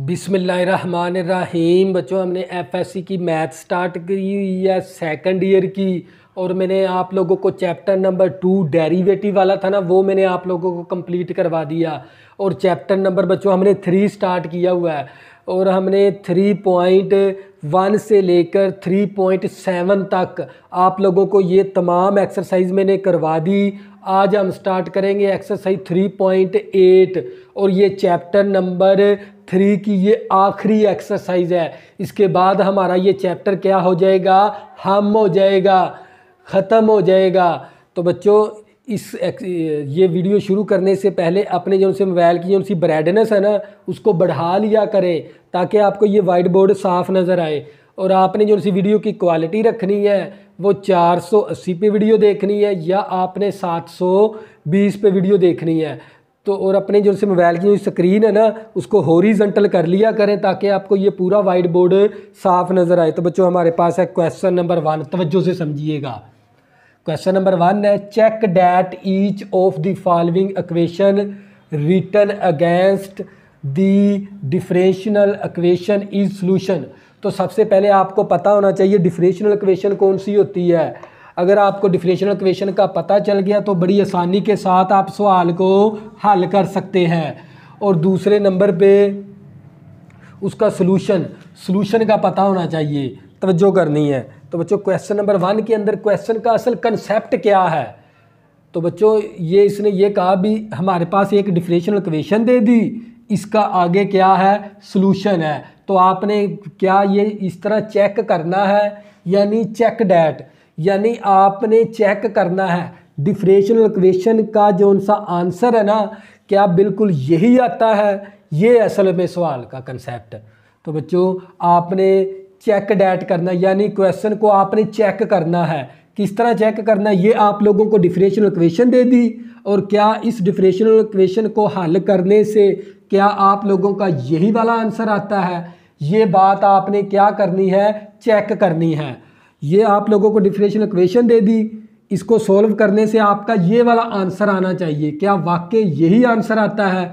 बिसमीम बच्चों हमने एफएससी की मैथ स्टार्ट करी हुई है सेकंड ईयर की और मैंने आप लोगों को चैप्टर नंबर टू डेरिवेटिव वाला था ना वो मैंने आप लोगों को कंप्लीट करवा दिया और चैप्टर नंबर बच्चों हमने थ्री स्टार्ट किया हुआ है और हमने थ्री पॉइंट वन से लेकर थ्री पॉइंट सेवन तक आप लोगों को ये तमाम एक्सरसाइज मैंने करवा दी आज हम स्टार्ट करेंगे एक्सरसाइज थ्री पॉइंट एट और ये चैप्टर नंबर थ्री की ये आखिरी एक्सरसाइज है इसके बाद हमारा ये चैप्टर क्या हो जाएगा हम हो जाएगा ख़त्म हो जाएगा तो बच्चों इस ये वीडियो शुरू करने से पहले अपने जो उनसे मोबाइल की जो उनकी ब्राइटनेस है ना उसको बढ़ा लिया करें ताकि आपको ये वाइट बोर्ड साफ नज़र आए और आपने जो उनकी वीडियो की क्वालिटी रखनी है वो 480 पे वीडियो देखनी है या आपने 720 पे वीडियो देखनी है तो और अपने जो उनसे मोबाइल की जो स्क्रीन है ना उसको होरिजेंटल कर लिया करें ताकि आपको ये पूरा वाइट बोर्ड साफ नज़र आए तो बच्चों हमारे पास है क्वेश्चन नंबर वन तवज्जो से समझिएगा क्वेश्चन नंबर वन है check that each of the following equation return against the differential equation is solution तो सबसे पहले आपको पता होना चाहिए डिफरेंशनल इक्वेशन कौन सी होती है अगर आपको डिफरेंशनल इक्वेशन का पता चल गया तो बड़ी आसानी के साथ आप सवाल को हल कर सकते हैं और दूसरे नंबर पे उसका सॉल्यूशन सॉल्यूशन का पता होना चाहिए तवज्जो करनी है तो बच्चों क्वेश्चन नंबर वन के अंदर क्वेश्चन का असल कंसेप्ट क्या है तो बच्चों ये इसने ये कहा भी हमारे पास एक डिफ्रेशनल क्वेश्चन दे दी इसका आगे क्या है सोलूशन है तो आपने क्या ये इस तरह चेक करना है यानी चेक डैट यानी आपने चेक करना है डिफ्रेशनल क्वेश्चन का जो उन आंसर है ना क्या बिल्कुल यही आता है ये असल में सवाल का कंसेप्ट तो बच्चों आपने चेक डैट करना यानी क्वेश्चन को आपने चेक करना है किस तरह चेक करना है ये आप लोगों को डिफरेंशियल इक्वेशन दे दी और क्या इस डिफरेंशियल इक्वेशन को हल करने से क्या आप लोगों का यही वाला आंसर आता है ये बात आपने क्या करनी है चेक करनी है ये आप लोगों को डिफरेंशियल इक्वेशन दे दी इसको सॉल्व करने से आपका ये वाला आंसर आना चाहिए क्या वाकई यही आंसर आता है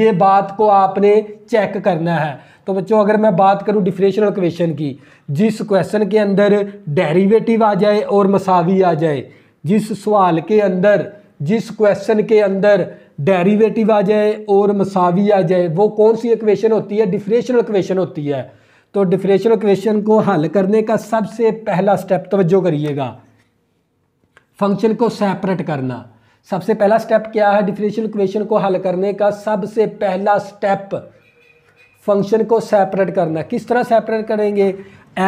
ये बात को आपने चेक करना है तो बच्चों अगर मैं बात करूं डिफरेंशियल इक्वेशन की जिस क्वेश्चन के अंदर डेरिवेटिव आ जाए और मसावी आ जाए जिस सवाल के अंदर जिस क्वेश्चन के अंदर डेरिवेटिव आ जाए और मसावी आ जाए वो कौन सी इक्वेशन होती है डिफरेंशियल इक्वेशन होती है तो डिफरेंशियल इक्वेशन को हल करने का सबसे पहला स्टेप तवज्जो करिएगा फंक्शन को सेपरेट करना सबसे पहला स्टेप क्या है डिफरेंशियल इक्वेशन को हल करने का सबसे पहला स्टेप फंक्शन को सेपरेट करना किस तरह सेपरेट करेंगे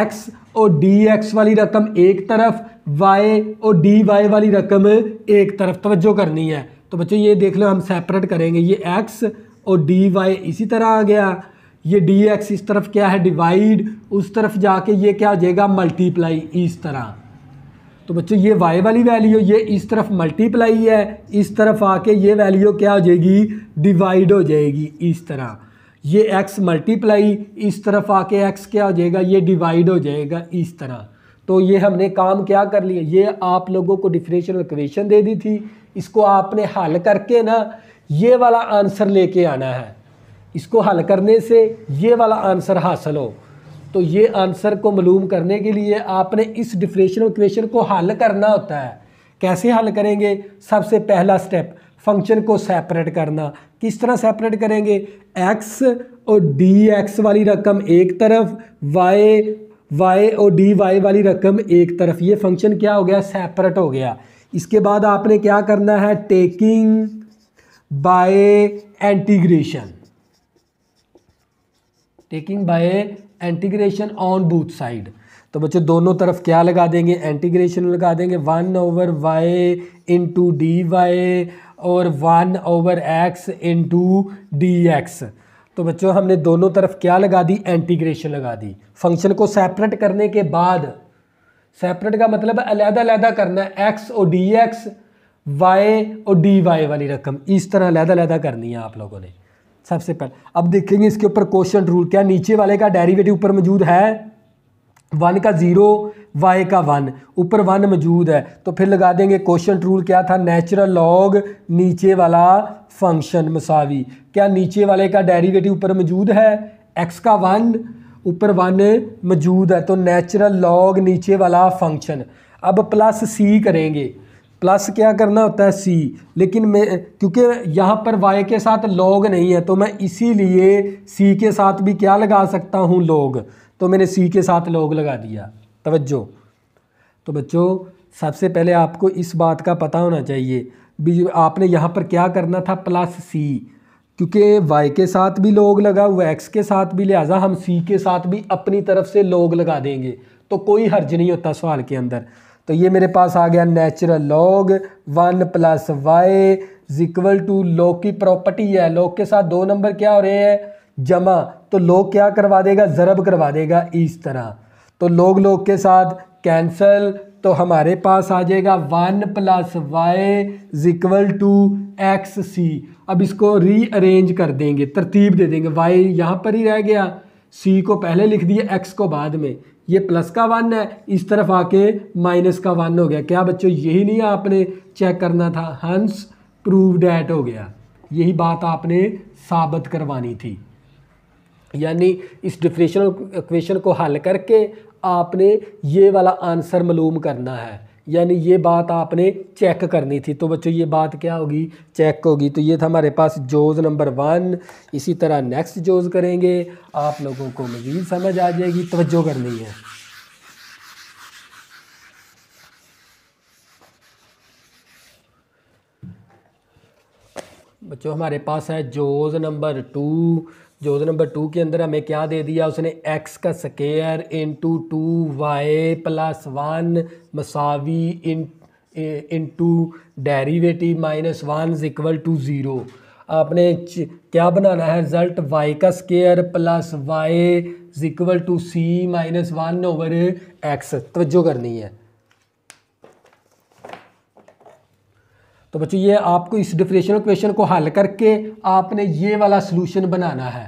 एक्स और डी एक्स वाली रकम एक तरफ वाई और डी वाई वाली रकम एक तरफ तवज्जो करनी है तो बच्चों ये देख लो हम सेपरेट करेंगे ये एक्स और डी वाई इसी तरह आ गया ये डी एक्स इस तरफ क्या है डिवाइड उस तरफ जाके ये क्या हो जाएगा मल्टीप्लाई इस तरह तो बच्चों ये वाई वाली वैल्यू ये इस तरफ मल्टीप्लाई है इस तरफ आके ये वैल्यू क्या हो जाएगी डिवाइड हो जाएगी इस तरह ये एक्स मल्टीप्लाई इस तरफ आके एक्स क्या हो जाएगा ये डिवाइड हो जाएगा इस तरह तो ये हमने काम क्या कर लिया ये आप लोगों को डिफरेंशियल इक्वेशन दे दी थी इसको आपने हल करके ना ये वाला आंसर लेके आना है इसको हल करने से ये वाला आंसर हासिल हो तो ये आंसर को मलूम करने के लिए आपने इस डिफरेंशियल इक्वेशन को हल करना होता है कैसे हल करेंगे सबसे पहला स्टेप फंक्शन को सेपरेट करना किस तरह सेपरेट करेंगे एक्स और डी एक्स वाली रकम एक तरफ वाई वाई और डी वाई वाली रकम एक तरफ ये फंक्शन क्या हो गया सेपरेट हो गया इसके बाद आपने क्या करना है taking by integration taking by integration on both side तो बच्चे दोनों तरफ क्या लगा देंगे एंटीग्रेशन लगा देंगे one over Y into D Y और one over x into D X तो बच्चों हमने दोनों तरफ क्या लगा दी एंटीग्रेशन लगा दी फंक्शन को सेपरेट करने के बाद सेपरेट का मतलब अलहदा-अलहदा करना है एक्स और डी एक्स वाई और डी वाई वाली रकम इस तरह अलहदा-अलहदा करनी है आप लोगों ने सबसे पहले अब देखेंगे इसके ऊपर क्वेश्चन रूल क्या नीचे वाले का डेरिवेटिव ऊपर मौजूद है वन का ज़ीरो वाई का वन ऊपर वन मौजूद है तो फिर लगा देंगे क्वेश्चन रूल क्या था नेचुरल लॉग नीचे वाला फंक्शन मसावी क्या नीचे वाले का डेरिवेटिव ऊपर मौजूद है एक्स का वन ऊपर वन मौजूद है तो नेचुरल लॉग नीचे वाला फंक्शन अब प्लस सी करेंगे प्लस क्या करना होता है सी लेकिन मैं क्योंकि यहाँ पर वाई के साथ लॉग नहीं है तो मैं इसीलिए सी के साथ भी क्या लगा सकता हूँ लॉग तो मैंने सी के साथ लॉग लगा दिया तवज्जो तो बच्चों सबसे पहले आपको इस बात का पता होना चाहिए भी आपने यहाँ पर क्या करना था प्लस सी क्योंकि वाई के साथ भी लॉग लगा हुआ एक्स के साथ भी लिहाजा हम सी के साथ भी अपनी तरफ से लॉग लगा देंगे तो कोई हर्ज नहीं होता सवाल के अंदर तो ये मेरे पास आ गया natural log one plus Y is equal to log की प्रॉपर्टी है लॉग के साथ दो नंबर क्या हो रहे हैं जमा तो लोग क्या करवा देगा ज़रब करवा देगा इस तरह तो लोग लोग के साथ कैंसल तो हमारे पास आ जाएगा one plus Y is equal to X C अब इसको रीअरेंज कर देंगे तरतीब दे देंगे वाई यहाँ पर ही रह गया सी को पहले लिख दिया एक्स को बाद में ये प्लस का वन है इस तरफ आके माइनस का वन हो गया क्या बच्चों यही नहीं आपने चेक करना था हंस प्रूव डैट हो गया यही बात आपने साबित करवानी थी यानी इस डिफ्रेशन इक्वेशन को हल करके आपने ये वाला आंसर मलूम करना है यानी ये बात आपने चेक करनी थी तो बच्चों ये बात क्या होगी चेक होगी तो ये था हमारे पास जोज़ नंबर वन इसी तरह नेक्स्ट जोज़ करेंगे आप लोगों को मज़ीद समझ आ जाएगी तवज्जो करनी है बच्चों हमारे पास है जोज़ नंबर टू जो नंबर टू के अंदर हमें क्या दे दिया उसने एक्स का square into two Y plus one मसावी in into derivative minus one is equal to zero आपने क्या बनाना है रिजल्ट वाई का square plus Y is equal to C minus one over X तवज्जो करनी है तो बच्चों ये आपको इस डिफरेंशियल क्वेश्चन को हल करके आपने ये वाला सोलूशन बनाना है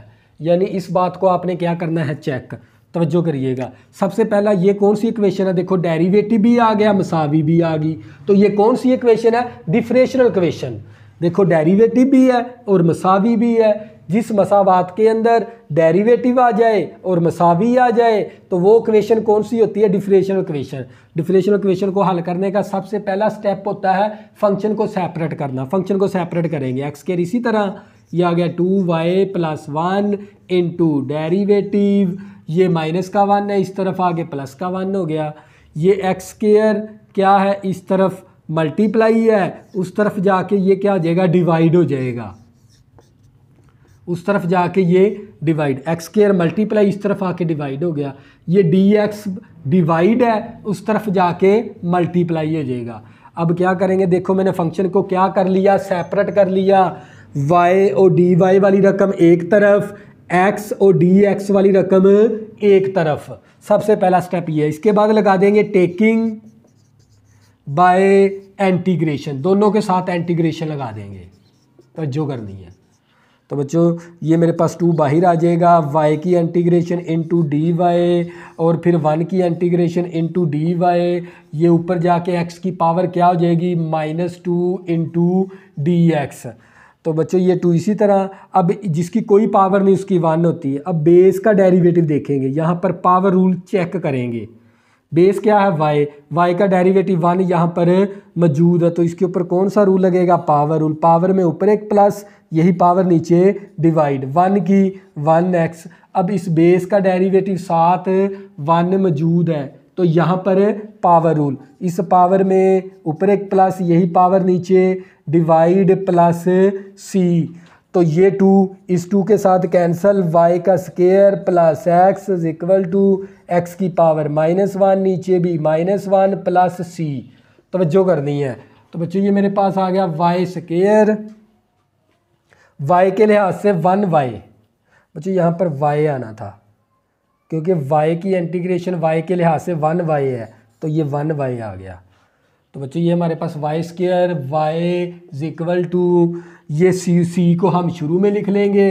यानी इस बात को आपने क्या करना है चेक तवज्जो करिएगा सबसे पहला ये कौन सी इक्वेशन है देखो डेरिवेटिव भी आ गया मसावी भी आ गई तो ये कौन सी इक्वेशन है डिफ्रेशनल इक्वेशन देखो डेरिवेटिव भी है और मसावी भी है जिस मसावात के अंदर डेरिवेटिव आ जाए और मसावी आ जाए तो वो क्वेश्चन कौन सी होती है डिफरेंशियल क्वेश्चन डिफरेंशियल क्वेश्चन को हल करने का सबसे पहला स्टेप होता है फंक्शन को सेपरेट करना फंक्शन को सेपरेट करेंगे एक्स केयर इसी तरह ये आ गया two Y plus one into derivative ये माइनस का वन है इस तरफ आगे प्लस का वन हो गया ये एक्स केयर क्या है इस तरफ मल्टीप्लाई है उस तरफ जाके ये क्या हो जाएगा डिवाइड हो जाएगा उस तरफ जाके ये डिवाइड एक्स केयर मल्टीप्लाई इस तरफ आके डिवाइड हो गया ये डी एक्स डिवाइड है उस तरफ जाके मल्टीप्लाई हो जाएगा अब क्या करेंगे देखो मैंने फंक्शन को क्या कर लिया सेपरेट कर लिया वाई और डी वाई वाली रकम एक तरफ एक्स और डी एक्स वाली रकम एक तरफ सबसे पहला स्टेप ये है इसके बाद लगा देंगे टेकिंग बाय एंटीग्रेशन दोनों के साथ एंटीग्रेशन लगा देंगे तो जो करनी है तो बच्चों ये मेरे पास टू बाहर आ जाएगा वाई की इंटीग्रेशन इनटू डी वाई और फिर वन की इंटीग्रेशन इनटू डी वाई ये ऊपर जाके एक्स की पावर क्या हो जाएगी minus two into D X तो बच्चों ये टू इसी तरह अब जिसकी कोई पावर नहीं उसकी वन होती है अब बेस का डेरिवेटिव देखेंगे यहाँ पर पावर रूल चेक करेंगे बेस क्या है वाई वाई का डेरिवेटिव वन यहाँ पर मौजूद है तो इसके ऊपर कौन सा रूल लगेगा पावर रूल पावर में ऊपर एक प्लस यही पावर नीचे डिवाइड वन की वन एक्स अब इस बेस का डेरिवेटिव सात वन मौजूद है तो यहाँ पर पावर रूल इस पावर में ऊपर एक प्लस यही पावर नीचे डिवाइड प्लस सी तो ये टू इस टू के साथ कैंसल वाई का square plus x is equal to x की पावर माइनस वन नीचे भी माइनस वन प्लस सी तो तोज्जो करनी है तो बच्चों ये मेरे पास आ गया वाई स्केयर वाई के लिहाज से वन वाई बच्चों यहाँ पर वाई आना था क्योंकि वाई की इंटीग्रेशन वाई के लिहाज से वन वाई है तो ये वन वाई आ गया तो बच्चों ये हमारे पास y square y is equal to ये सी सी को हम शुरू में लिख लेंगे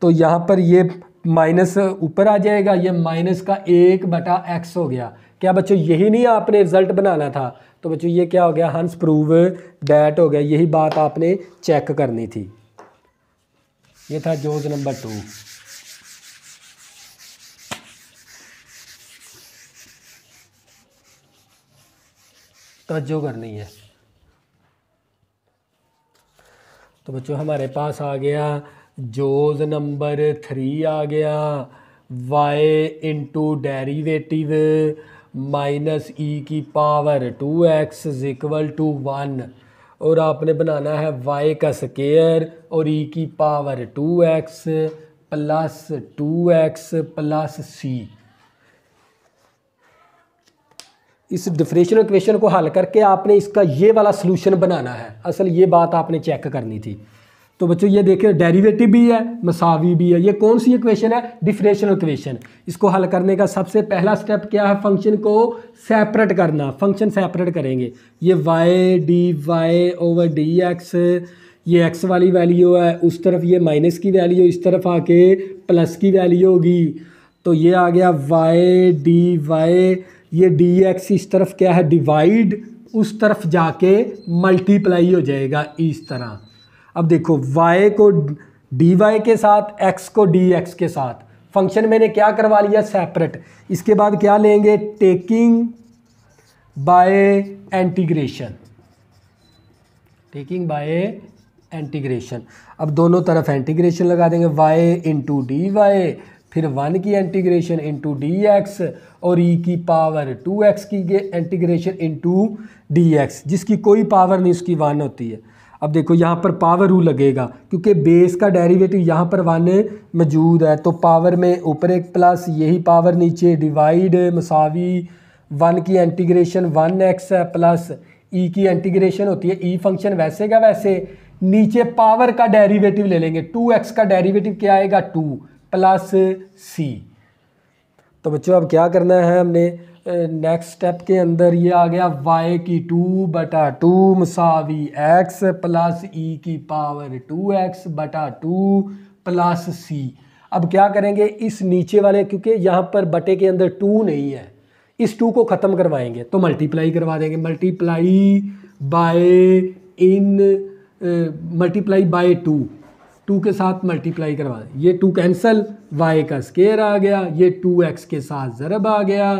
तो यहाँ पर ये माइनस ऊपर आ जाएगा ये माइनस का एक बटा एक्स हो गया क्या बच्चों यही नहीं आपने रिजल्ट बनाना था तो बच्चों ये क्या हो गया हंस प्रूव डैट हो गया यही बात आपने चेक करनी थी ये था जोज नंबर टू तवज्जो करनी है तो बच्चों हमारे पास आ गया जोज नंबर थ्री आ गया y into derivative minus e की power two x is equal to one और आपने बनाना है वाई का स्केयर और ई e की power two x plus two x plus c इस डिफरेंशियल इक्वेशन को हल करके आपने इसका ये वाला सोल्यूशन बनाना है असल ये बात आपने चेक करनी थी तो बच्चों ये देखिए डेरिवेटिव भी है मसावी भी है ये कौन सी इक्वेशन है डिफरेंशियल इक्वेशन इसको हल करने का सबसे पहला स्टेप क्या है फंक्शन को सेपरेट करना फंक्शन सेपरेट करेंगे ये y d y over d x ये एक्स वाली वैल्यू है उस तरफ ये माइनस की वैल्यू इस तरफ आके प्लस की वैल्यू होगी तो ये आ गया वाई डी वाई ये डी एक्स इस तरफ क्या है डिवाइड उस तरफ जाके मल्टीप्लाई हो जाएगा इस तरह अब देखो y को डी वाई के साथ x को डी एक्स के साथ फंक्शन मैंने क्या करवा लिया सेपरेट इसके बाद क्या लेंगे taking by integration taking by integration अब दोनों तरफ एंटीग्रेशन लगा देंगे वाई इंटू डी वाई फिर वन की एंटीग्रेशन इंटू डी एक्स और ई e की पावर टू एक्स की एंटीग्रेशन इंटू डी एक्स जिसकी कोई पावर नहीं उसकी वन होती है अब देखो यहाँ पर पावर रूल लगेगा क्योंकि बेस का डेरिवेटिव यहाँ पर वन मौजूद है तो पावर में ऊपर एक प्लस यही पावर नीचे डिवाइड मसावी वन की इंटीग्रेशन वन एक्स है प्लस ई e की इंटीग्रेशन होती है ई e फंक्शन वैसे का वैसे नीचे पावर का डेरिवेटिव ले लेंगे टू एक्स का डेरिवेटिव क्या आएगा टू प्लस सी तो बच्चों अब क्या करना है हमने नेक्स्ट स्टेप के अंदर ये आ गया वाई की टू बटा टू मसावी एक्स प्लस ई की पावर टू एक्स बटा टू प्लस सी अब क्या करेंगे इस नीचे वाले क्योंकि यहाँ पर बटे के अंदर टू नहीं है इस टू को ख़त्म करवाएंगे तो मल्टीप्लाई करवा देंगे मल्टीप्लाई बाय इन मल्टीप्लाई बाय टू टू के साथ मल्टीप्लाई करवा दें ये टू कैंसल वाई का स्केयर आ गया ये टू एक्स के साथ ज़रब आ गया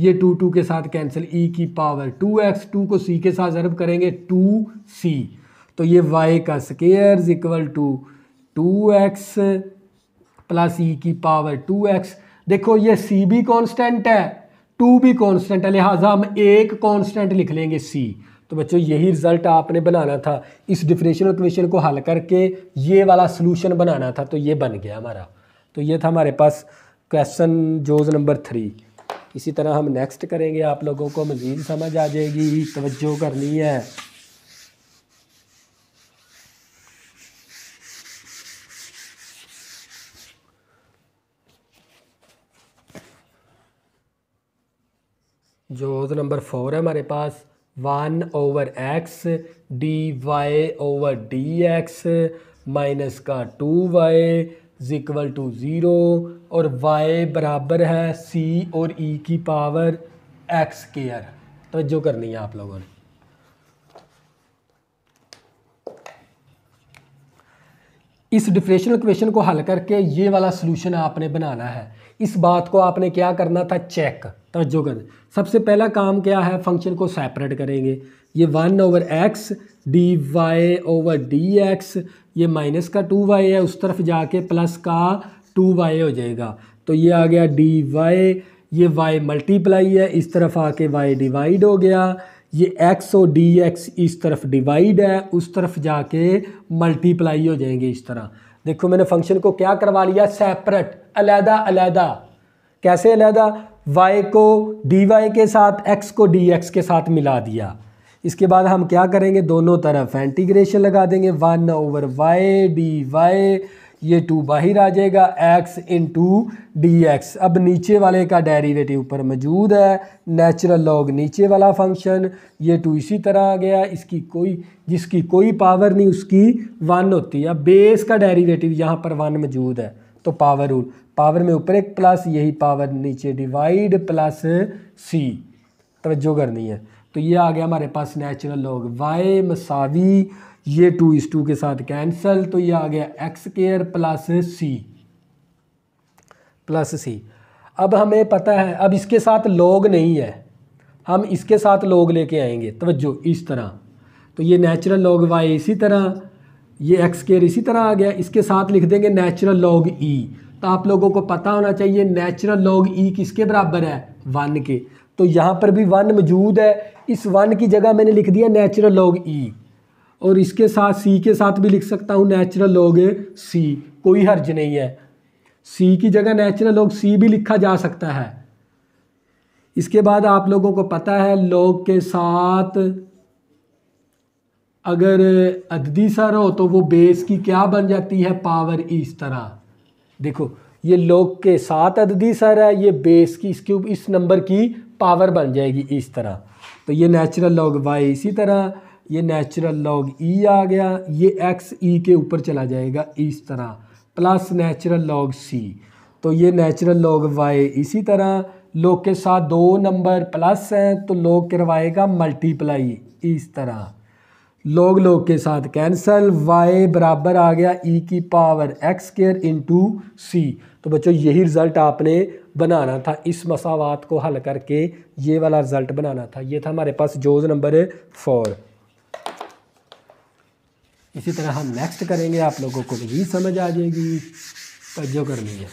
ये टू टू के साथ कैंसिल ई e की पावर टू एक्स टू को सी के साथ जरब करेंगे टू सी तो ये वाई का square is equal to e two x plus e की पावर टू एक्स देखो ये सी भी कांस्टेंट है टू भी कांस्टेंट है लिहाजा हम एक कांस्टेंट लिख लेंगे सी तो बच्चों यही रिजल्ट आपने बनाना था इस डिफरेंशियल इक्वेशन को हल करके ये वाला सोल्यूशन बनाना था तो ये बन गया हमारा तो ये था हमारे पास क्वेश्चन जोज नंबर थ्री इसी तरह हम नेक्स्ट करेंगे आप लोगों को मज़ीद समझ आ जाएगी तवज्जो करनी है जोज नंबर फोर है हमारे पास one over x d y over d x minus का two y is equal to zero और वाई बराबर है सी और ई e की पावर एक्स केयर तोज्जो करनी है आप लोगों ने इस डिफरेंशियल इक्वेशन को हल करके ये वाला सोल्यूशन आपने बनाना है इस बात को आपने क्या करना था चेक तवज्जो कर सबसे पहला काम क्या है फंक्शन को सेपरेट करेंगे ये one over x d y over d x ये माइनस का टू वाई है उस तरफ जाके प्लस का टू वाई हो जाएगा तो ये आ गया डी वाई ये वाई मल्टीप्लाई है इस तरफ आके वाई डिवाइड हो गया ये एक्स और डी एक्स इस तरफ डिवाइड है उस तरफ जाके मल्टीप्लाई हो जाएंगे इस तरह देखो मैंने फंक्शन को क्या करवा लिया सेपरेट अलहदा अलहदा कैसे अलहदा वाई को डी वाई के साथ एक्स को डी एक्स के साथ मिला दिया इसके बाद हम क्या करेंगे दोनों तरफ इंटीग्रेशन लगा देंगे one over y d y ये टू बाहर आ जाएगा x into D x अब नीचे वाले का डेरिवेटिव ऊपर मौजूद है नेचुरल लॉग नीचे वाला फंक्शन ये टू इसी तरह आ गया इसकी कोई जिसकी कोई पावर नहीं उसकी वन होती है बेस का डेरिवेटिव यहाँ पर वन मौजूद है तो पावर रूल पावर में ऊपर एक प्लस यही पावर नीचे डिवाइड प्लस सी तवज्जो करनी है तो ये आ गया हमारे पास नेचुरल लॉग वाई मसावी ये टू इस टू के साथ कैंसल तो ये आ गया x square plus c plus c अब हमें पता है अब इसके साथ लॉग नहीं है हम इसके साथ लॉग लेके आएंगे तवज्जो इस तरह तो ये नेचुरल लॉग वाई इसी तरह ये एक्स केयर इसी तरह आ गया इसके साथ लिख देंगे नेचुरल लॉग ई तो आप लोगों को पता होना चाहिए नेचुरल लॉग ई किसके बराबर है वन के तो यहाँ पर भी वन मौजूद है इस वन की जगह मैंने लिख दिया नेचुरल लॉग ई और इसके साथ सी के साथ भी लिख सकता हूँ नेचुरल लॉग सी कोई हर्ज नहीं है सी की जगह नेचुरल लॉग सी भी लिखा जा सकता है इसके बाद आप लोगों को पता है लॉग के साथ अगर अददी सर हो तो वो बेस की क्या बन जाती है पावर e इस तरह देखो ये लॉग के साथ अददी सर है ये बेस की इसके इस नंबर की पावर बन जाएगी इस तरह तो ये नेचुरल लॉग वाई इसी तरह ये नेचुरल लॉग ई आ गया ये एक्स ई e के ऊपर चला जाएगा इस तरह प्लस नेचुरल लॉग सी तो ये नेचुरल लॉग वाई इसी तरह लोग के साथ दो नंबर प्लस हैं तो लोग करवाएगा मल्टीप्लाई इस तरह लोग लोग के साथ कैंसल वाई बराबर आ गया ई e की power x square into c तो बच्चों यही रिज़ल्ट आपने बनाना था इस मसावत को हल करके ये वाला रिज़ल्ट बनाना था ये था हमारे पास जोज नंबर फोर इसी तरह हम नेक्स्ट करेंगे आप लोगों को भी समझ आ जाएगी तो जो करनी है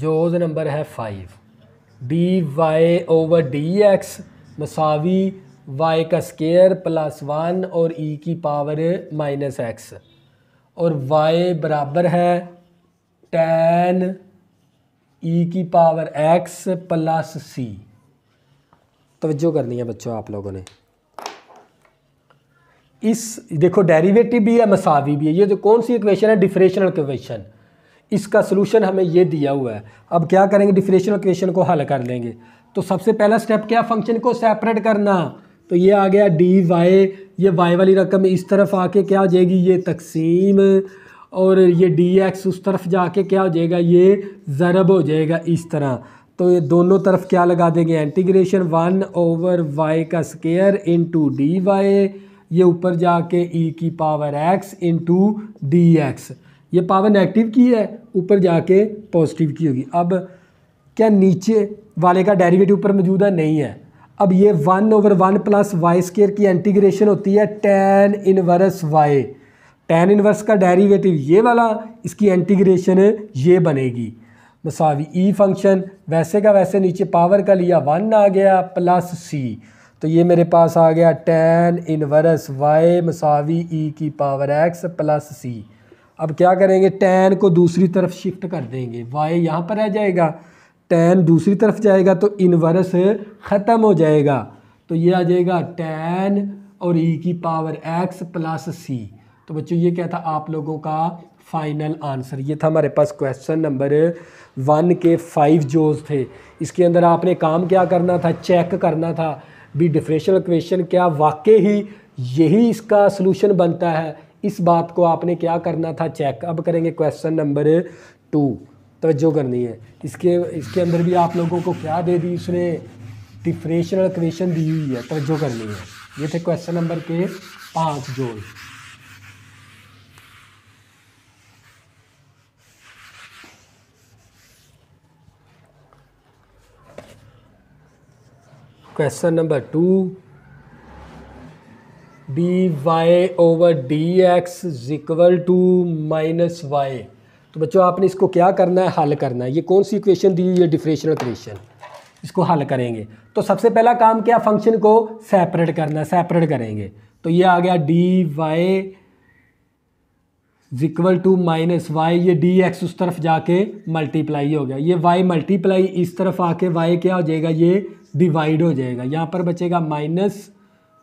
जो ओज नंबर है five d y over d x मसावी वाई का स्केयर प्लस वन और ई e की पावर माइनस एक्स और वाई बराबर है टेन ई e की पावर एक्स प्लस सी तवज्जो करनी है बच्चों आप लोगों ने इस देखो डेरिवेटिव भी है मसावी भी है ये जो कौन सी इक्वेशन है डिफरेंशियल इक्वेशन इसका सोलूशन हमें ये दिया हुआ है अब क्या करेंगे डिफरेंशियल इक्वेशन को हल कर लेंगे तो सबसे पहला स्टेप क्या फंक्शन को सेपरेट करना तो ये आ गया डी वाई ये वाई वाली रकम इस तरफ आके क्या हो जाएगी ये तकसीम और ये डी एक्स उस तरफ जाके क्या हो जाएगा ये ज़रब हो जाएगा इस तरह तो ये दोनों तरफ क्या लगा देंगे इंटीग्रेशन वन ओवर वाई का square into d y ये ऊपर जाके ई e की power x into D x ये पावर नेगेटिव की है ऊपर जाके पॉजिटिव की होगी अब क्या नीचे वाले का डेरिवेटिव ऊपर मौजूद है नहीं है अब ये one over one plus y square की इंटीग्रेशन होती है tan inverse y tan inverse का डेरिवेटिव ये वाला इसकी इंटीग्रेशन ये बनेगी मसावी ई e फंक्शन वैसे का वैसे नीचे पावर का लिया वन आ गया प्लस सी तो ये मेरे पास आ गया टेन इनवर्स वाई मसावी ई e की पावर एक्स प्लस सी अब क्या करेंगे टेन को दूसरी तरफ शिफ्ट कर देंगे वाई यहाँ पर रह जाएगा टेन दूसरी तरफ जाएगा तो इनवर्स ख़त्म हो जाएगा तो ये आ जाएगा टेन और ई e की पावर एक्स प्लस सी तो बच्चों ये क्या था आप लोगों का फाइनल आंसर ये था हमारे पास क्वेश्चन नंबर वन के फाइव जोज थे इसके अंदर आपने काम क्या करना था चेक करना था भी डिफरेंशियल इक्वेशन क्या वाकई ही यही इसका सलूशन बनता है इस बात को आपने क्या करना था चेक अब करेंगे क्वेश्चन नंबर टू तवज्जो करनी है इसके इसके अंदर भी आप लोगों को क्या दे दी उसने डिफ्रेशनल क्वेश्चन दी हुई है तवज्जो करनी है ये थे क्वेश्चन नंबर के पाँच जोड़ question number two d y over d x is equal to minus y तो बच्चों आपने इसको क्या करना है हल करना है ये कौन सी इक्वेशन दी हुई है डिफरेंशियल इक्वेशन इसको हल करेंगे तो सबसे पहला काम क्या फंक्शन को सेपरेट करना है सेपरेट करेंगे तो ये आ गया d y is equal to minus y ये डी एक्स उस तरफ जाके मल्टीप्लाई हो गया ये वाई मल्टीप्लाई इस तरफ आके वाई क्या हो जाएगा ये डिवाइड हो जाएगा यहाँ पर बचेगा minus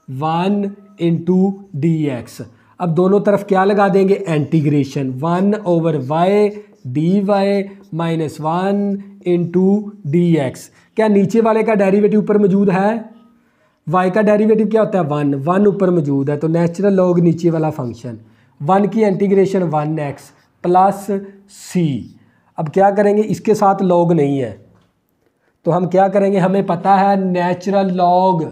one into D x अब दोनों तरफ क्या लगा देंगे integration one over y d y minus one into D x क्या नीचे वाले का डेरिवेटिव ऊपर मौजूद है वाई का डेरिवेटिव क्या होता है वन वन ऊपर मौजूद है तो नेचुरल लॉग नीचे वाला फंक्शन वन की integration one x plus c अब क्या करेंगे इसके साथ लॉग नहीं है तो हम क्या करेंगे हमें पता है नेचुरल लॉग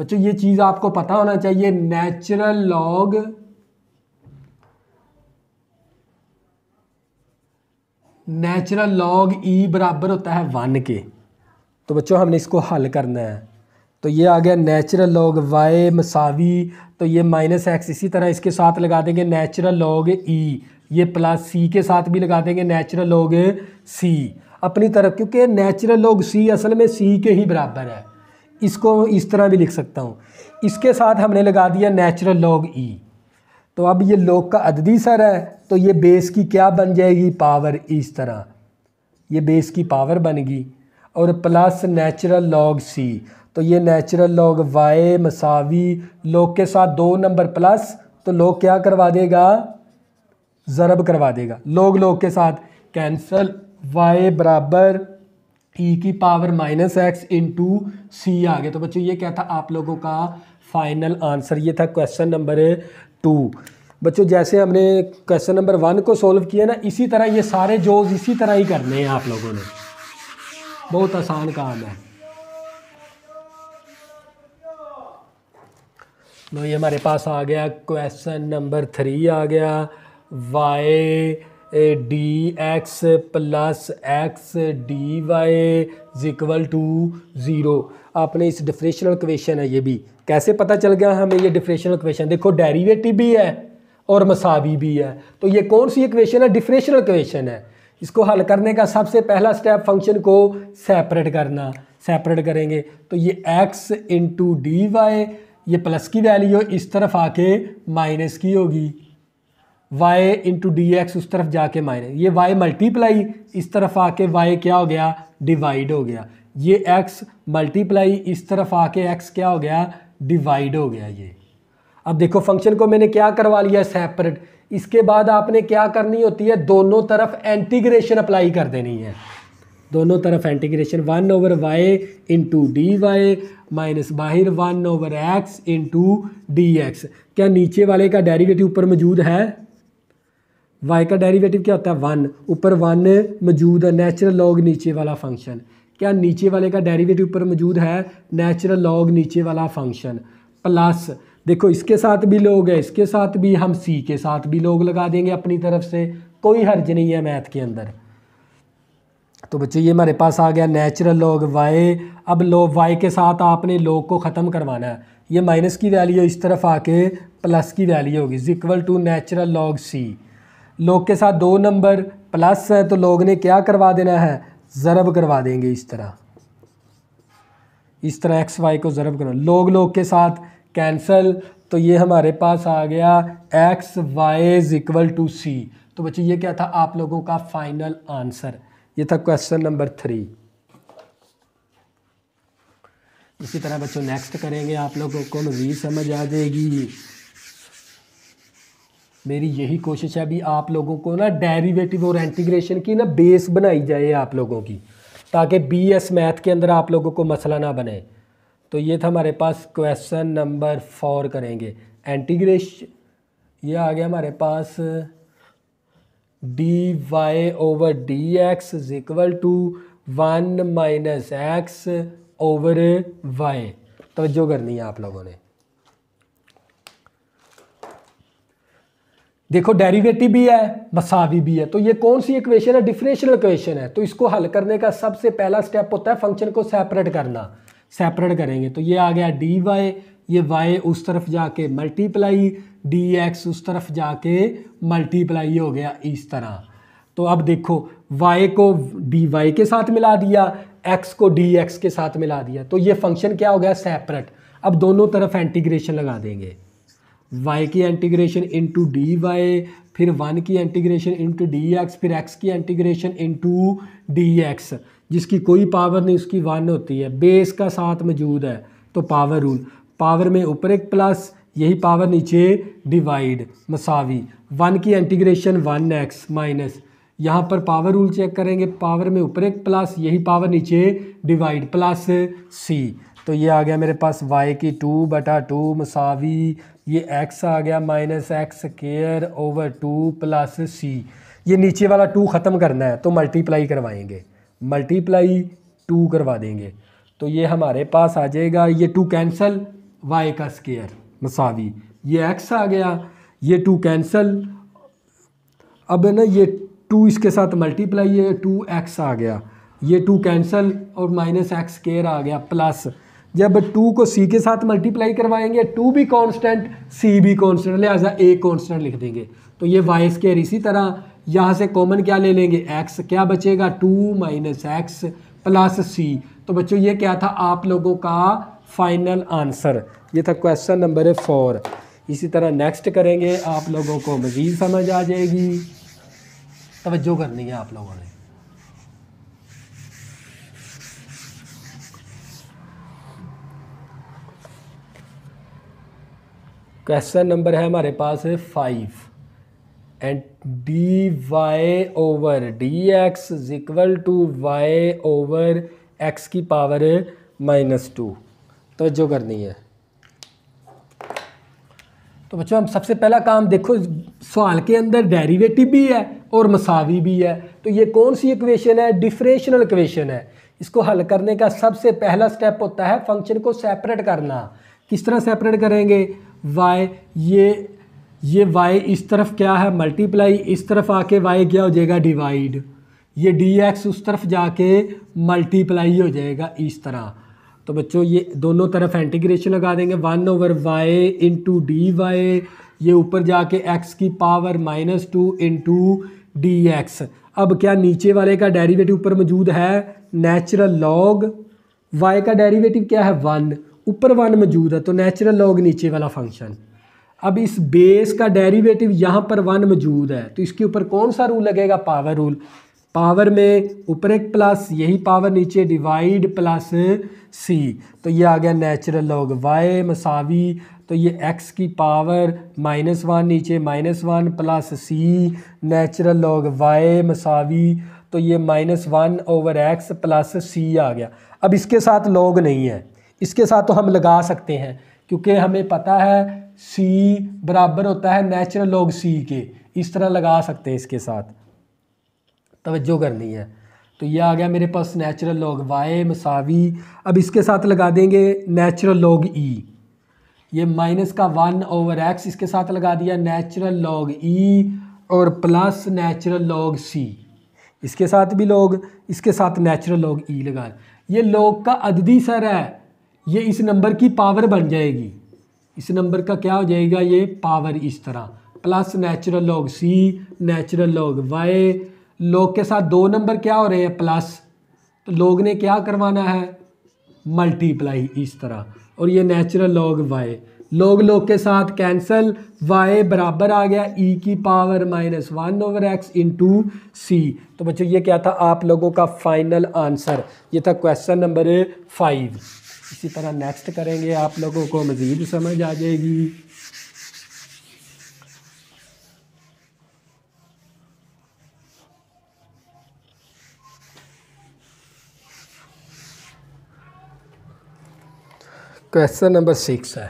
बच्चों ये चीज़ आपको पता होना चाहिए natural log natural log e बराबर होता है वन के तो बच्चों हमने इसको हल करना है तो ये आ गया नेचुरल लॉग वाई मसावी तो ये माइनस एक्स इसी तरह इसके साथ लगा देंगे नेचुरल लॉग ई ये प्लस सी के साथ भी लगा देंगे नेचुरल लॉग सी अपनी तरफ क्योंकि नेचुरल लॉग सी असल में सी के ही बराबर है इसको इस तरह भी लिख सकता हूँ इसके साथ हमने लगा दिया नेचुरल लॉग ई तो अब ये लॉग का अददी सर है तो ये बेस की क्या बन जाएगी पावर इस तरह ये बेस की पावर बन गई और प्लस नेचुरल लॉग सी तो ये नेचुरल लॉग वाई मसावी लॉग के साथ दो नंबर प्लस तो लॉग क्या करवा देगा ज़रब करवा देगा लॉग लॉग के साथ कैंसल वाई बराबर ई की power minus x into c आ गया तो बच्चों ये क्या था आप लोगों का फाइनल आंसर ये था क्वेश्चन नंबर टू बच्चों जैसे हमने क्वेश्चन नंबर वन को सॉल्व किया ना इसी तरह ये सारे जोज इसी तरह ही करने हैं आप लोगों ने बहुत आसान काम है लो ये हमारे पास आ गया क्वेश्चन नंबर थ्री आ गया y d x plus x d y is equal to zero आपने इस डिफ्रेशनल क्वेश्चन है ये भी कैसे पता चल गया हमें ये डिफ्रेशनल क्वेश्चन देखो डेरिवेटिव भी है और मसावी भी है तो ये कौन सी इक्वेशन है डिफ्रेशनल क्वेश्चन है इसको हल करने का सबसे पहला स्टेप फंक्शन को सेपरेट करना सेपरेट करेंगे तो ये एक्स इंटू डी वाई ये प्लस की वैल्यू इस तरफ आके माइनस की होगी y इंटू डी एक्स उस तरफ जाके माइनस ये y मल्टीप्लाई इस तरफ आके y क्या हो गया डिवाइड हो गया ये x मल्टीप्लाई इस तरफ आके x क्या हो गया डिवाइड हो गया ये अब देखो फंक्शन को मैंने क्या करवा लिया सेपरेट इसके बाद आपने क्या करनी होती है दोनों तरफ एंटीग्रेशन अप्लाई कर देनी है दोनों तरफ integration one over Y into D y minus बाहर one over x into D x क्या नीचे वाले का डेरिवेटिव ऊपर मौजूद है वाई का डेरिवेटिव क्या होता है वन ऊपर वन मौजूद है नेचुरल लॉग नीचे वाला फंक्शन क्या नीचे वाले का डेरिवेटिव ऊपर मौजूद है नेचुरल लॉग नीचे वाला फंक्शन प्लस देखो इसके साथ भी लोग है इसके साथ भी हम सी के साथ भी लोग लगा देंगे अपनी तरफ से कोई हर्ज नहीं है मैथ के अंदर तो बच्चों ये हमारे पास आ गया नेचुरल लॉग वाई अब लो वाई के साथ आपने लॉग को ख़त्म करवाना है ये माइनस की वैल्यू इस तरफ आके प्लस की वैल्यू होगी is equal to natural log c log के साथ दो नंबर प्लस है तो लोग ने क्या करवा देना है ज़रब करवा देंगे इस तरह इस तरह एक्स वाई को ज़रब करो लोग लोग के साथ कैंसल तो ये हमारे पास आ गया x y is equal to c तो बच्चे ये क्या था आप लोगों का फाइनल आंसर ये था क्वेश्चन नंबर थ्री इसी तरह बच्चों नेक्स्ट करेंगे आप लोगों को मज़ीद समझ आ जाएगी मेरी यही कोशिश है अभी आप लोगों को ना डेरिवेटिव और इंटीग्रेशन की ना बेस बनाई जाए आप लोगों की ताकि बी एस मैथ के अंदर आप लोगों को मसला ना बने तो ये था हमारे पास क्वेश्चन नंबर फोर करेंगे एंटीग्रेश ये आ गया हमारे पास d y over d x is equal to one minus x over y तोज्जो करनी है आप लोगों ने देखो डेरिवेटिव भी है मसावी भी है तो ये कौन सी इक्वेशन है डिफरेंशियल इक्वेशन है तो इसको हल करने का सबसे पहला स्टेप होता है फंक्शन को सेपरेट करना सेपरेट करेंगे तो ये आ गया डी वाई ये वाई उस तरफ जाके मल्टीप्लाई डी एक्स उस तरफ जाके मल्टीप्लाई हो गया इस तरह तो अब देखो वाई को डी वाई के साथ मिला दिया एक्स को डी एक्स के साथ मिला दिया तो ये फंक्शन क्या हो गया सेपरेट अब दोनों तरफ इंटीग्रेशन लगा देंगे y की इंटीग्रेशन टू डी वाई फिर वन की इंटीग्रेशन टू डी एक्स फिर एक्स की इंटीग्रेशन टू डी एक्स जिसकी कोई पावर नहीं उसकी वन होती है बेस का साथ मौजूद है तो पावर रूल पावर में ऊपर एक प्लस यही पावर नीचे डिवाइड मसावी वन की इंटीग्रेशन वन एक्स माइनस यहाँ पर पावर रूल चेक करेंगे पावर में ऊपर एक प्लस यही पावर नीचे डिवाइड प्लस सी तो ये आ गया मेरे पास y की टू बटा टू मसावी ये x आ गया minus x square over two plus c ये नीचे वाला टू ख़त्म करना है तो मल्टीप्लाई करवाएंगे मल्टीप्लाई टू करवा देंगे तो ये हमारे पास आ जाएगा ये टू कैंसल y का स्केयर मसावी ये x आ गया ये टू कैंसल अब ना ये टू इसके साथ मल्टीप्लाई है टू एक्स आ गया ये टू कैंसल और माइनस एक्स केयर आ गया प्लस जब टू को सी के साथ मल्टीप्लाई करवाएंगे टू भी कांस्टेंट सी भी कांस्टेंट लिहाजा ए कांस्टेंट लिख देंगे तो ये वाई स्केयर इसी तरह यहाँ से कॉमन क्या ले लेंगे एक्स क्या बचेगा two minus x plus c तो बच्चों ये क्या था आप लोगों का फाइनल आंसर ये था क्वेश्चन नंबर फोर इसी तरह नेक्स्ट करेंगे आप लोगों को मज़ीद समझ आ जाएगी तवज्जो करनी है आप लोगों ने क्वेश्चन नंबर है हमारे पास five and d y over d x is equal to y over x की पावर माइनस टू तो जो करनी है तो बच्चों हम सबसे पहला काम देखो सवाल के अंदर डेरिवेटिव भी है और मसावी भी है तो ये कौन सी इक्वेशन है डिफरेंशनल इक्वेशन है इसको हल करने का सबसे पहला स्टेप होता है फंक्शन को सेपरेट करना किस तरह सेपरेट करेंगे वाई ये ये वाई इस तरफ क्या है मल्टीप्लाई इस तरफ आके वाई क्या हो जाएगा डिवाइड ये डी एक्स उस तरफ जाके मल्टीप्लाई हो जाएगा इस तरह तो बच्चों ये दोनों तरफ इंटीग्रेशन लगा देंगे one over Y into D y ये ऊपर जाके एक्स की power minus two into D x अब क्या नीचे वाले का डेरिवेटिव ऊपर मौजूद है नेचुरल लॉग वाई का डेरिवेटिव क्या है वन ऊपर वन मौजूद है तो नेचुरल लॉग नीचे वाला फंक्शन अब इस बेस का डेरिवेटिव यहाँ पर वन मौजूद है तो इसके ऊपर कौन सा रूल लगेगा पावर रूल पावर में ऊपर एक प्लस यही पावर नीचे डिवाइड प्लस सी तो ये आ गया नेचुरल लॉग वाई मसावी तो ये एक्स की पावर माइनस वन नीचे minus one plus c natural log y मसावी तो ये minus one over x plus c आ गया अब इसके साथ लॉग नहीं है इसके साथ तो हम लगा सकते हैं क्योंकि हमें पता है सी बराबर होता है नेचुरल लॉग सी के इस तरह लगा सकते हैं इसके साथ तवज्जो करनी है तो ये आ गया मेरे पास नेचुरल लॉग वाई मसावी अब इसके साथ लगा देंगे नेचुरल लॉग ई ये माइनस का वन ओवर एक्स इसके साथ लगा दिया नेचुरल लॉग ई और प्लस नेचुरल लॉग सी इसके साथ भी लोग इसके साथ नेचुरल लॉग ई लगा ये लॉग का अददी सर है ये इस नंबर की पावर बन जाएगी इस नंबर का क्या हो जाएगा ये पावर इस तरह plus natural log c natural log y log के साथ दो नंबर क्या हो रहे हैं प्लस तो लॉग ने क्या करवाना है मल्टीप्लाई इस तरह और ये natural log y log log के साथ कैंसल वाई बराबर आ गया ई e की power minus one over x into c तो बच्चों ये क्या था आप लोगों का फाइनल आंसर ये था क्वेश्चन नंबर फाइव इसी तरह नेक्स्ट करेंगे आप लोगों को मज़ीद समझ आ जाएगी क्वेश्चन नंबर सिक्स है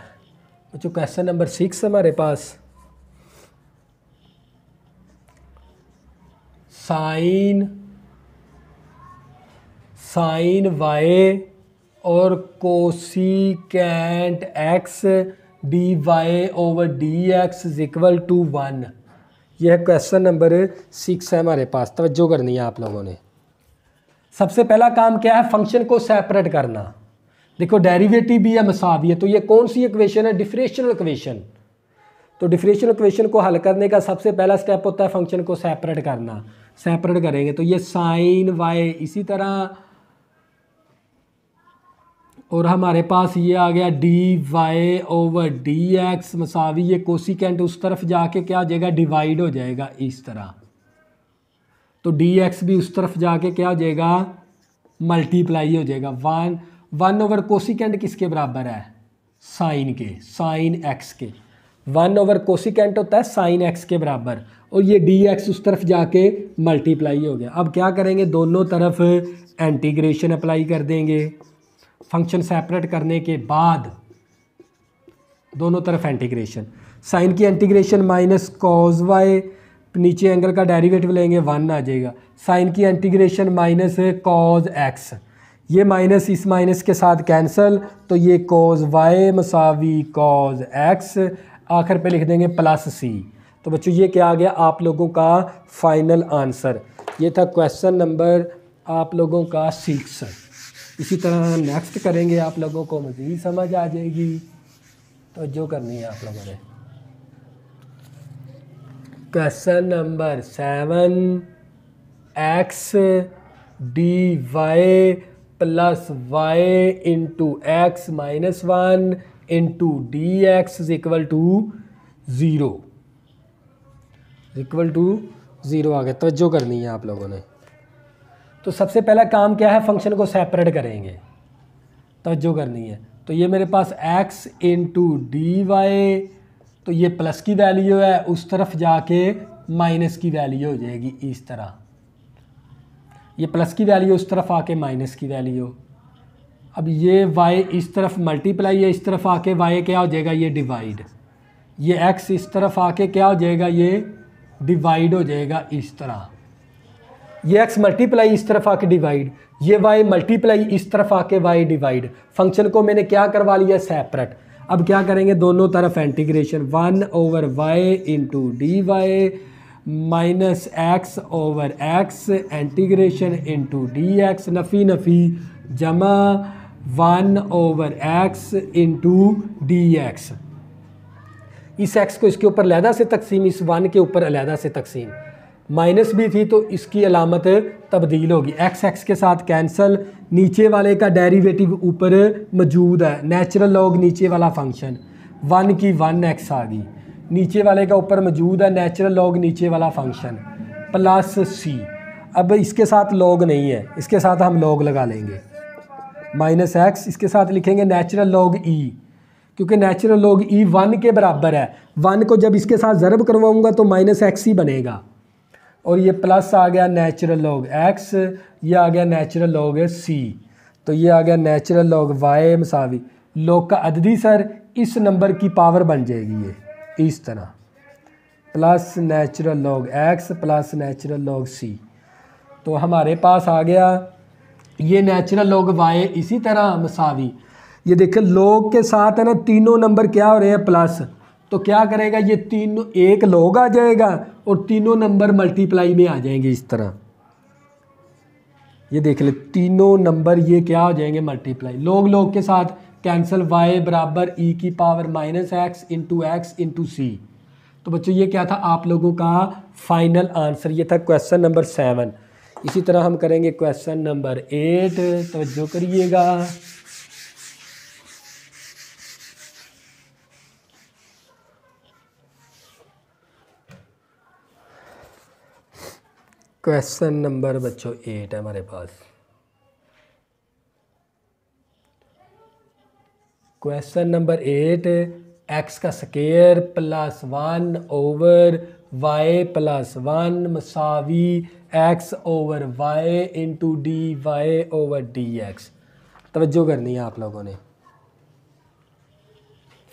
बच्चों क्वेश्चन नंबर सिक्स हमारे पास साइन साइन वाई और cosecant x d y over d x is equal to one यह क्वेश्चन नंबर सिक्स है हमारे पास तवज्जो करनी है आप लोगों ने सबसे पहला काम क्या है फंक्शन को सेपरेट करना देखो डेरिवेटिव भी है मसावी है तो ये कौन सी इक्वेशन है डिफरेंशियल इक्वेशन तो डिफरेंशियल इक्वेशन को हल करने का सबसे पहला स्टेप होता है फंक्शन को सेपरेट करना सेपरेट करेंगे तो ये साइन वाई इसी तरह और हमारे पास ये आ गया d y over d x मसावी ये कोसिकेंट उस तरफ जाके क्या हो जाएगा डिवाइड हो जाएगा इस तरह तो डी एक्स भी उस तरफ जाके क्या हो जाएगा मल्टीप्लाई हो जाएगा वन वन ओवर कोसिकेंट किसके बराबर है साइन के साइन एक्स के वन ओवर कोसिकेंट होता है साइन एक्स के बराबर और ये डी एक्स उस तरफ जाके मल्टीप्लाई हो गया अब क्या करेंगे दोनों तरफ एंटीग्रेशन अप्लाई कर देंगे फंक्शन सेपरेट करने के बाद दोनों तरफ इंटीग्रेशन साइन की इंटीग्रेशन माइनस कॉज वाई नीचे एंगल का डेरिवेटिव लेंगे वन आ जाएगा साइन की एंटीग्रेशन माइनस कॉज एक्स ये माइनस इस माइनस के साथ कैंसल तो ये कॉज वाई मसावी कॉज एक्स आखिर पे लिख देंगे प्लस सी तो बच्चों ये क्या आ गया आप लोगों का फाइनल आंसर ये था क्वेश्चन नंबर आप लोगों का सिक्स इसी तरह नेक्स्ट करेंगे आप लोगों को मज़ीद समझ आ जाएगी तो जो करनी है आप लोगों ने question number seven x d y plus y into x minus one into D x is equal to zero equal to zero आ गया तोज्जो करनी है आप लोगों ने तो सबसे पहला काम क्या है फंक्शन को सेपरेट करेंगे तोज्जो करनी है तो ये मेरे पास x into d y तो ये प्लस की वैल्यू है उस तरफ जाके माइनस की वैल्यू हो जाएगी इस तरह ये प्लस की वैल्यू उस तरफ आके माइनस की वैल्यू अब ये y इस तरफ मल्टीप्लाई है इस तरफ आके y क्या हो जाएगा ये डिवाइड ये x इस तरफ आके क्या हो जाएगा ये डिवाइड हो जाएगा इस तरह ये एक्स मल्टीप्लाई इस तरफ आके डिवाइड ये वाई मल्टीप्लाई इस तरफ आके वाई डिवाइड फंक्शन को मैंने क्या करवा लिया सेपरेट अब क्या करेंगे दोनों तरफ integration one over Y into D y minus x over x integration into D x नफ़ी नफ़ी जमा one over x into D x इस एक्स को इसके ऊपर अलहदा से तकसीम इस वन के ऊपर अलहदा से तकसीम माइनस भी थी तो इसकी अलामत तब्दील होगी एक्स एक्स के साथ कैंसल नीचे वाले का डेरिवेटिव ऊपर मौजूद है नेचुरल लॉग नीचे वाला फंक्शन वन की वन एक्स आ गई नीचे वाले का ऊपर मौजूद है नेचुरल लॉग नीचे वाला फंक्शन प्लस सी अब इसके साथ लॉग नहीं है इसके साथ हम लॉग लगा लेंगे माइनस एक्स इसके साथ लिखेंगे नेचुरल लॉग ई क्योंकि नेचुरल लॉग ई वन के बराबर है वन को जब इसके साथ ज़रब करवाऊँगा तो माइनस एक्स ही बनेगा और ये प्लस आ गया नेचुरल लॉग एक्स ये आ गया नेचुरल लॉग सी तो ये आ गया नेचुरल लॉग वाई मसावी लॉग का अददी सर इस नंबर की पावर बन जाएगी ये इस तरह plus natural log x plus natural log c तो हमारे पास आ गया ये नेचुरल लॉग वाई इसी तरह मसावी ये देखिए लॉग के साथ है ना तीनों नंबर क्या हो रहे हैं प्लस तो क्या करेगा ये तीनों एक लोग आ जाएगा और तीनों नंबर मल्टीप्लाई में आ जाएंगे इस तरह ये देख ले तीनों नंबर ये क्या हो जाएंगे मल्टीप्लाई लोग लोग के साथ कैंसल वाई बराबर ई e की power minus x into x into c तो बच्चों ये क्या था आप लोगों का फाइनल आंसर ये था क्वेश्चन नंबर सेवन इसी तरह हम करेंगे क्वेश्चन नंबर एट तवज्जो करिएगा क्वेश्चन नंबर बच्चों एट है हमारे पास क्वेश्चन नंबर एट एक्स का square plus one over y plus one मसावी x over Y into D y over d x तवज्जो करनी है आप लोगों ने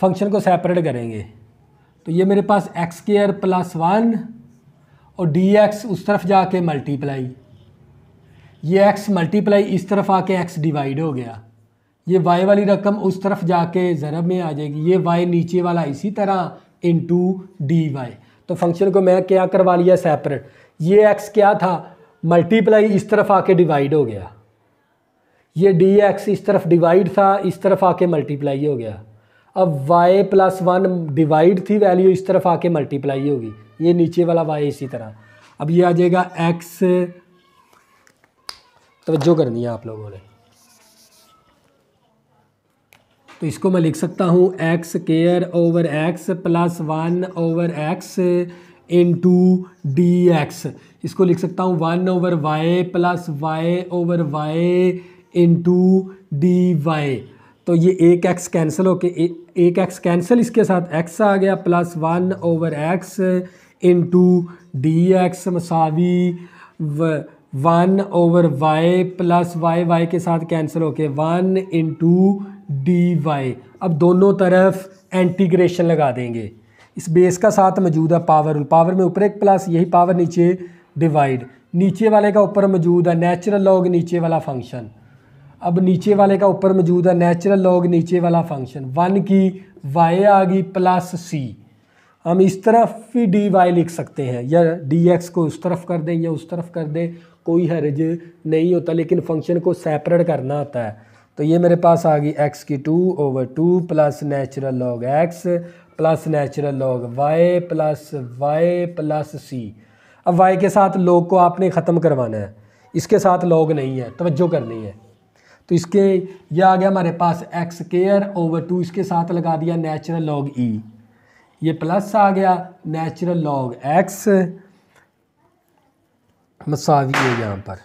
फंक्शन को सेपरेट करेंगे तो ये मेरे पास एक्स केयर प्लस वन और डी एक्स उस तरफ जाके मल्टीप्लाई ये एक्स मल्टीप्लाई इस तरफ आके एक्स डिवाइड हो गया ये वाई वाली रकम उस तरफ जाके ज़रब में आ जाएगी ये वाई नीचे वाला इसी तरह इन टू डी वाई तो फंक्शन को मैं क्या करवा लिया सेपरेट ये एक्स क्या था मल्टीप्लाई इस तरफ आके डिवाइड हो गया ये डी एक्स इस तरफ डिवाइड था इस तरफ आके मल्टीप्लाई हो गया अब वाई प्लस वन डिवाइड थी वैल्यू इस तरफ आके मल्टीप्लाई होगी ये नीचे वाला वाई इसी तरह अब ये आ जाएगा एक्स तोज्जो करनी है आप लोगों ने तो इसको मैं लिख सकता हूँ x square over x plus one over x into D x इसको लिख सकता हूँ one over y plus y over y into d y तो ये एक एक्स कैंसिल होके एक एक्स कैंसिल इसके साथ एक्स आ गया plus one over x into D x मसावी one over y plus y y के साथ कैंसिल होके वन इंटू डी वाई अब दोनों तरफ एंटीग्रेशन लगा देंगे इस बेस का साथ मौजूद है पावर पावर में ऊपर एक प्लस यही पावर नीचे डिवाइड नीचे वाले का ऊपर मौजूद है नेचुरल लॉग नीचे वाला फंक्शन अब नीचे वाले का ऊपर मौजूद है नेचुरल लॉग नीचे वाला फंक्शन वन की वाई आ गई प्लस सी हम इस तरफ भी डी वाई लिख सकते हैं या डी एक्स को उस तरफ कर दें या उस तरफ कर दें कोई हरज नहीं होता लेकिन फंक्शन को सेपरेट करना होता है तो ये मेरे पास आ गई एक्स की two over two plus natural log x plus natural log y plus y plus c अब वाई के साथ लॉग को आपने ख़त्म करवाना है इसके साथ लॉग नहीं है तवज्जो करनी है तो इसके ये आ गया हमारे पास एक्स केयर ओवर टू इसके साथ लगा दिया नेचुरल लॉग ई ये प्लस आ गया नेचुरल लॉग एक्स मसावी है यहाँ पर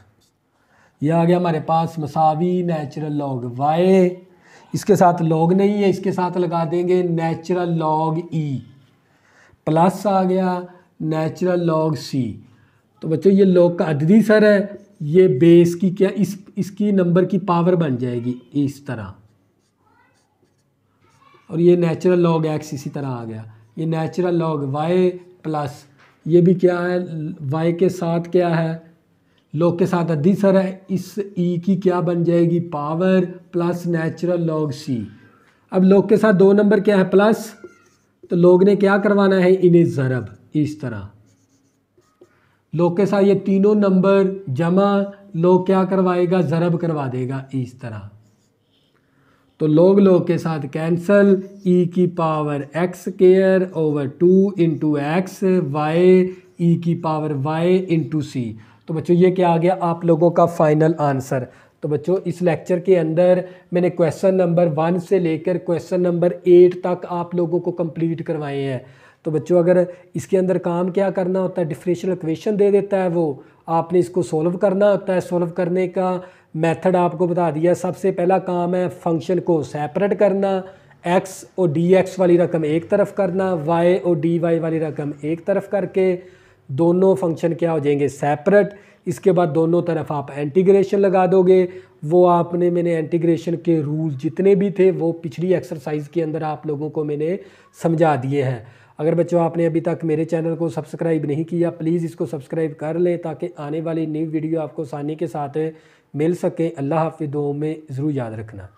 यह आ गया हमारे पास मसावी नेचुरल लॉग वाई इसके साथ लॉग नहीं है इसके साथ लगा देंगे नेचुरल लॉग ई प्लस आ गया नेचुरल लॉग सी तो बच्चों ये लॉग का अददी सर है ये बेस की क्या इस इसकी नंबर की पावर बन जाएगी इस तरह और ये नेचुरल लॉग एक्स इसी तरह आ गया ये नेचुरल लॉग वाई प्लस ये भी क्या है वाई के साथ क्या है लॉग के साथ सर है इस ई e की क्या बन जाएगी power plus natural log c अब लॉग के साथ दो नंबर क्या है प्लस तो लोग ने क्या करवाना है इन्हें ज़रब इस तरह लोग के साथ ये तीनों नंबर जमा लोग क्या करवाएगा ज़रब करवा देगा इस तरह तो लोग लोग के साथ कैंसल e की power x square over two into x y e की पावर वाई इंटू सी तो बच्चों ये क्या आ गया आप लोगों का फाइनल आंसर तो बच्चों इस लेक्चर के अंदर मैंने क्वेश्चन नंबर वन से लेकर क्वेश्चन नंबर एट तक आप लोगों को कंप्लीट करवाए हैं तो बच्चों अगर इसके अंदर काम क्या करना होता है डिफरेंशियल इक्वेशन दे देता है वो आपने इसको सोल्व करना होता है सोल्व करने का मेथड आपको बता दिया सबसे पहला काम है फंक्शन को सेपरेट करना एक्स और डी एक्स वाली रकम एक तरफ करना वाई और डी वाई वाली रकम एक तरफ करके दोनों फंक्शन क्या हो जाएंगे सेपरेट इसके बाद दोनों तरफ आप एंटीग्रेशन लगा दोगे वो आपने मैंने इंटीग्रेशन के रूल जितने भी थे वो पिछली एक्सरसाइज के अंदर आप लोगों को मैंने समझा दिए हैं अगर बच्चों आपने अभी तक मेरे चैनल को सब्सक्राइब नहीं किया प्लीज़ इसको सब्सक्राइब कर लें ताकि आने वाली न्यू वीडियो आपको आसानी के साथ मिल सके अल्लाह हाफि दो में ज़रूर याद रखना